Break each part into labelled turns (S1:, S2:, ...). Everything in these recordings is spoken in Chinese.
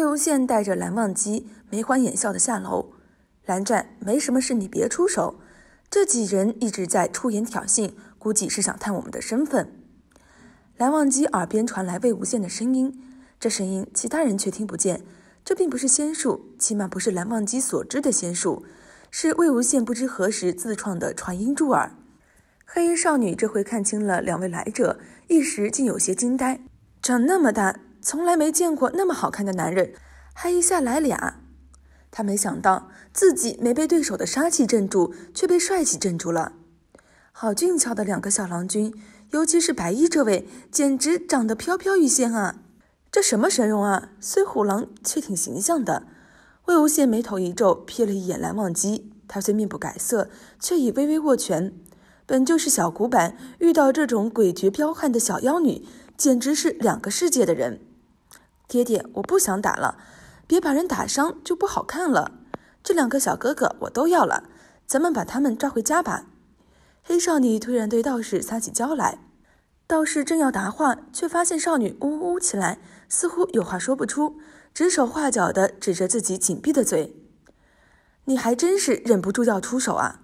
S1: 魏无羡带着蓝忘机眉欢眼笑的下楼，蓝湛没什么事，你别出手。这几人一直在出言挑衅，估计是想探我们的身份。蓝忘机耳边传来魏无羡的声音，这声音其他人却听不见。这并不是仙术，起码不是蓝忘机所知的仙术，是魏无羡不知何时自创的传音助耳。黑衣少女这回看清了两位来者，一时竟有些惊呆，长那么大。从来没见过那么好看的男人，还一下来俩。他没想到自己没被对手的杀气镇住，却被帅气镇住了。好俊俏的两个小郎君，尤其是白衣这位，简直长得飘飘欲仙啊！这什么神容啊？虽虎狼却挺形象的。魏无羡眉头一皱，瞥了一眼蓝忘机，他虽面不改色，却已微微握拳。本就是小古板，遇到这种诡谲彪悍的小妖女，简直是两个世界的人。爹爹，我不想打了，别把人打伤就不好看了。这两个小哥哥我都要了，咱们把他们抓回家吧。黑少女突然对道士撒起娇来，道士正要答话，却发现少女呜呜起来，似乎有话说不出，指手画脚的指着自己紧闭的嘴。你还真是忍不住要出手啊！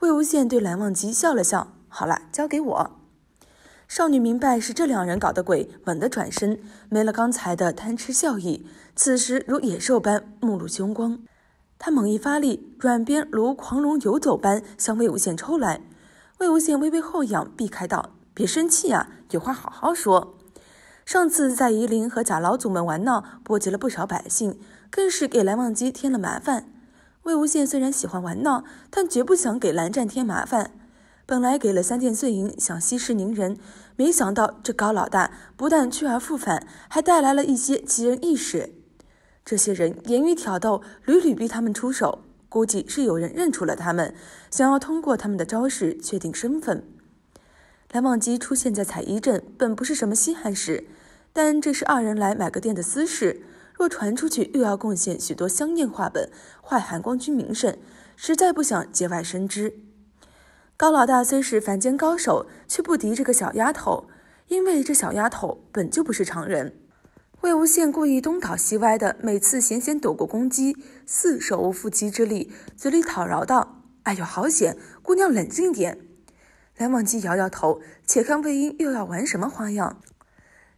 S1: 魏无羡对蓝忘机笑了笑，好了，交给我。少女明白是这两人搞的鬼，猛地转身，没了刚才的贪吃笑意，此时如野兽般目露凶光。她猛一发力，软鞭如狂龙游走般向魏无羡抽来。魏无羡微微后仰，避开道：“别生气啊，有话好好说。上次在夷陵和假老祖们玩闹，波及了不少百姓，更是给蓝忘机添了麻烦。魏无羡虽然喜欢玩闹，但绝不想给蓝湛添麻烦。”本来给了三件碎银，想息事宁人，没想到这高老大不但去而复返，还带来了一些奇人异事。这些人言语挑逗，屡屡逼他们出手，估计是有人认出了他们，想要通过他们的招式确定身份。蓝忘机出现在彩衣镇，本不是什么稀罕事，但这是二人来买个店的私事，若传出去，又要贡献许多香艳画本，坏寒光君名声，实在不想节外生枝。高老大虽是凡间高手，却不敌这个小丫头，因为这小丫头本就不是常人。魏无羡故意东倒西歪的，每次险险躲过攻击，似手无缚鸡之力，嘴里讨饶道：“哎呦，好险！姑娘冷静点。”蓝忘机摇摇头，且看魏婴又要玩什么花样。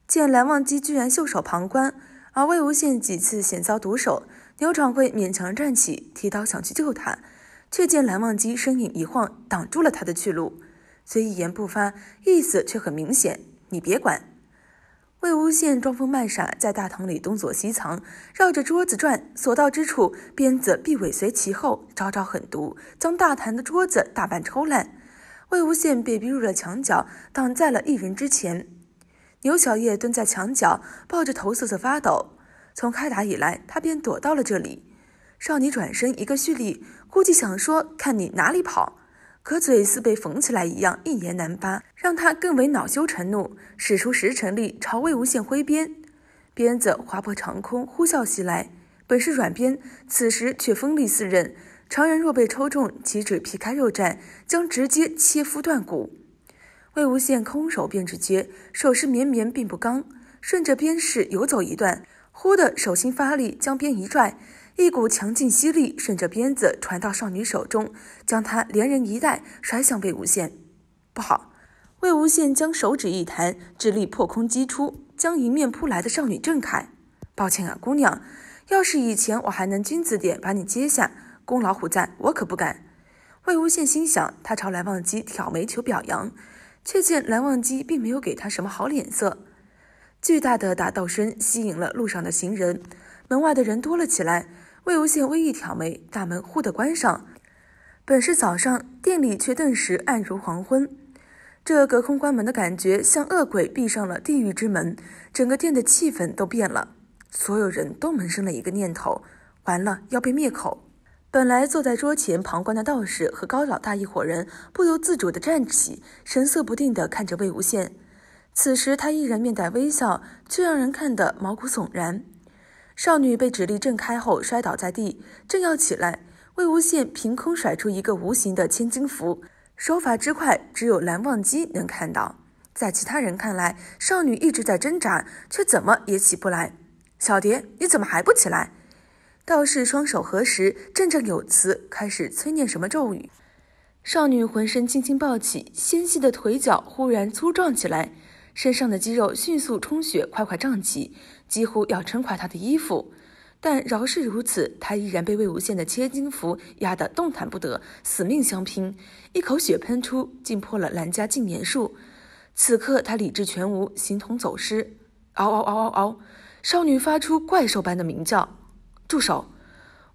S1: 见蓝忘机居然袖手旁观，而魏无羡几次险遭毒手，牛掌柜勉强站起，提刀想去救他。却见蓝忘机身影一晃，挡住了他的去路，虽一言不发，意思却很明显：你别管。魏无羡装疯卖傻，在大堂里东躲西藏，绕着桌子转，所到之处，鞭子必尾随其后，招招狠毒，将大堂的桌子大半抽烂。魏无羡被逼入了墙角，挡在了一人之前。牛小叶蹲在墙角，抱着头瑟瑟发抖。从开打以来，他便躲到了这里。少女转身，一个蓄力。估计想说看你哪里跑，可嘴似被缝起来一样，一言难发，让他更为恼羞成怒，使出十成力朝魏无羡挥鞭，鞭子划破长空，呼啸袭来。本是软鞭，此时却锋利似刃，常人若被抽中，岂止皮开肉绽，将直接切肤断骨。魏无羡空手便直接，手势绵绵，并不刚，顺着鞭势游走一段，忽的手心发力，将鞭一拽。一股强劲吸力顺着鞭子传到少女手中，将她连人一带甩向魏无羡。不好！魏无羡将手指一弹，之力破空击出，将迎面扑来的少女震开。抱歉啊，姑娘，要是以前我还能君子点把你接下，功劳虎在我可不敢。魏无羡心想，他朝蓝忘机挑眉求表扬，却见蓝忘机并没有给他什么好脸色。巨大的打斗声吸引了路上的行人，门外的人多了起来。魏无羡微一挑眉，大门忽地关上。本是早上，店里却顿时暗如黄昏。这隔空关门的感觉，像恶鬼闭上了地狱之门，整个店的气氛都变了。所有人都萌生了一个念头：完了，要被灭口。本来坐在桌前旁观的道士和高老大一伙人，不由自主地站起，神色不定地看着魏无羡。此时他依然面带微笑，却让人看得毛骨悚然。少女被指力震开后摔倒在地，正要起来，魏无羡凭空甩出一个无形的千金符，手法之快，只有蓝忘机能看到。在其他人看来，少女一直在挣扎，却怎么也起不来。小蝶，你怎么还不起来？道士双手合十，振振有词，开始催念什么咒语。少女浑身轻轻抱起，纤细的腿脚忽然粗壮起来，身上的肌肉迅速充血，快快胀起。几乎要撑垮他的衣服，但饶是如此，他依然被魏无羡的千金符压得动弹不得，死命相拼，一口血喷出，竟破了兰家禁言术。此刻他理智全无，形同走失。嗷嗷嗷嗷嗷！少女发出怪兽般的鸣叫。住手！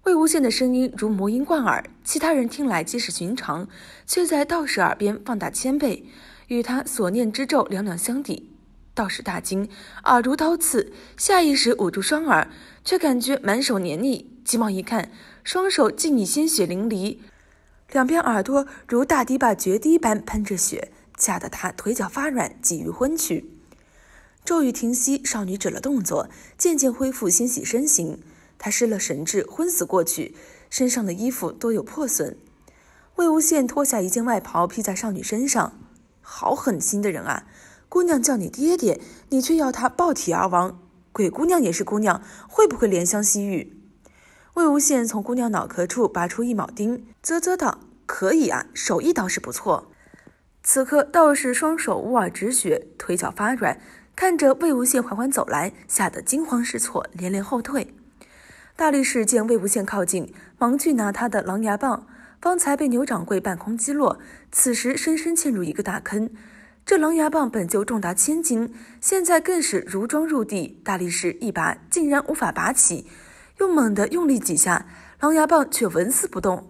S1: 魏无羡的声音如魔音贯耳，其他人听来皆是寻常，却在道士耳边放大千倍，与他所念之咒两两相抵。道士大惊，耳如刀刺，下意识捂住双耳，却感觉满手黏腻，急忙一看，双手竟已鲜血淋漓，两边耳朵如大堤坝决堤般喷着血，吓得他腿脚发软，几欲昏去。咒语停息，少女止了动作，渐渐恢复欣喜身形。她失了神智，昏死过去，身上的衣服多有破损。魏无羡脱下一件外袍披在少女身上，好狠心的人啊！姑娘叫你爹爹，你却要他抱体而亡。鬼姑娘也是姑娘，会不会怜香惜玉？魏无羡从姑娘脑壳处拔出一铆钉，啧啧道：“可以啊，手艺倒是不错。”此刻道士双手捂耳止血，腿脚发软，看着魏无羡缓缓走来，吓得惊慌失措，连连后退。大力士见魏无羡靠近，忙去拿他的狼牙棒，方才被牛掌柜半空击落，此时深深嵌入一个大坑。这狼牙棒本就重达千斤，现在更是如桩入地，大力士一拔竟然无法拔起，又猛地用力几下，狼牙棒却纹丝不动。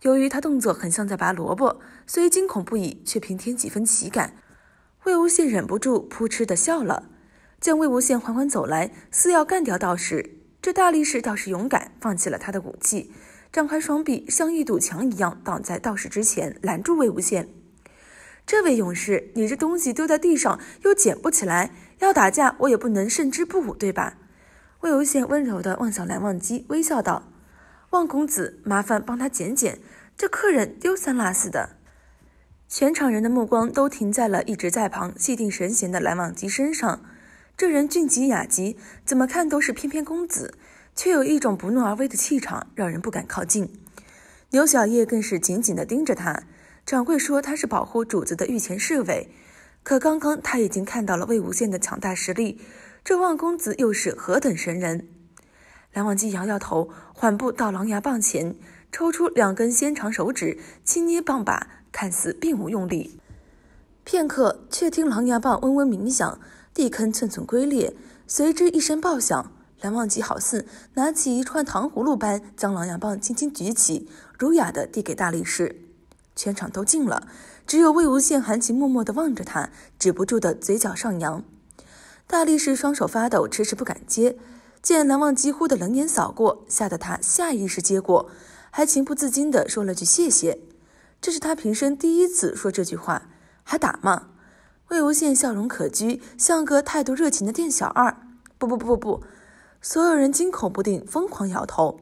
S1: 由于他动作很像在拔萝卜，虽惊恐不已，却平添几分喜感。魏无羡忍不住扑哧的笑了。见魏无羡缓缓走来，似要干掉道士，这大力士倒是勇敢，放弃了他的武器，张开双臂像一堵墙一样挡在道士之前，拦住魏无羡。这位勇士，你这东西丢在地上又捡不起来，要打架我也不能胜之不武，对吧？魏无羡温柔地望向蓝忘机，微笑道：“望公子，麻烦帮他捡捡，这客人丢三落四的。”全场人的目光都停在了一直在旁气定神闲的蓝忘机身上。这人俊极雅极，怎么看都是翩翩公子，却有一种不怒而威的气场，让人不敢靠近。牛小叶更是紧紧地盯着他。掌柜说他是保护主子的御前侍卫，可刚刚他已经看到了魏无羡的强大实力，这万公子又是何等神人？蓝忘机摇摇头，缓步到狼牙棒前，抽出两根纤长手指，轻捏棒把，看似并无用力，片刻却听狼牙棒嗡嗡鸣响，地坑寸寸龟裂，随之一声爆响，蓝忘机好似拿起一串糖葫芦般，将狼牙棒轻轻举起，儒雅地递给大力士。全场都静了，只有魏无羡含情脉脉的望着他，止不住的嘴角上扬。大力士双手发抖，迟迟不敢接。见蓝忘机忽的冷眼扫过，吓得他下意识接过，还情不自禁地说了句谢谢。这是他平生第一次说这句话。还打吗？魏无羡笑容可掬，像个态度热情的店小二。不不不不不！所有人惊恐不定，疯狂摇头。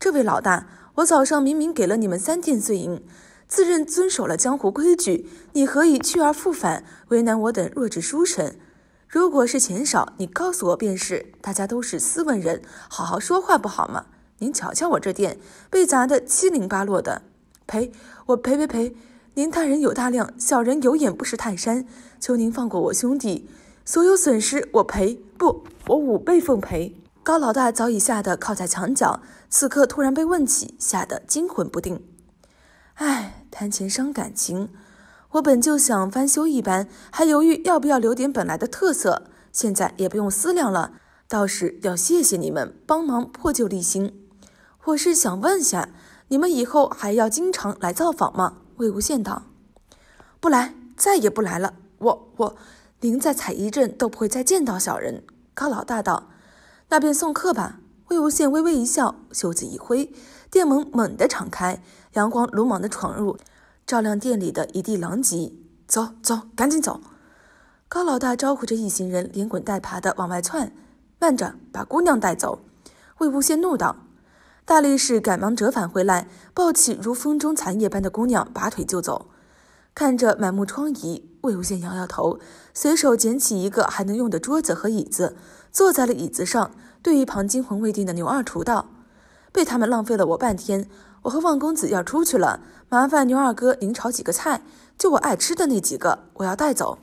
S1: 这位老大，我早上明明给了你们三锭碎银。自认遵守了江湖规矩，你何以去而复返，为难我等弱智书生？如果是钱少，你告诉我便是。大家都是斯文人，好好说话不好吗？您瞧瞧我这店被砸得七零八落的，赔我赔赔赔！您大人有大量，小人有眼不识泰山，求您放过我兄弟，所有损失我赔不，我五倍奉陪。高老大早已吓得靠在墙角，此刻突然被问起，吓得惊魂不定。唉，谈钱伤感情。我本就想翻修一番，还犹豫要不要留点本来的特色。现在也不用思量了，到时要谢谢你们帮忙破旧立新。我是想问下，你们以后还要经常来造访吗？魏无羡道：“不来，再也不来了。我我，您在彩衣镇都不会再见到小人。”高老大道：“那便送客吧。”魏无羡微微一笑，袖子一挥，店门猛地敞开，阳光鲁莽地闯入，照亮店里的一地狼藉。走走，赶紧走！高老大招呼着一行人，连滚带爬地往外窜。慢着，把姑娘带走！魏无羡怒道。大力士赶忙折返回来，抱起如风中残叶般的姑娘，拔腿就走。看着满目疮痍，魏无羡摇摇头，随手捡起一个还能用的桌子和椅子，坐在了椅子上。对一旁惊魂未定的牛二厨道：“被他们浪费了我半天，我和万公子要出去了，麻烦牛二哥您炒几个菜，就我爱吃的那几个，我要带走。”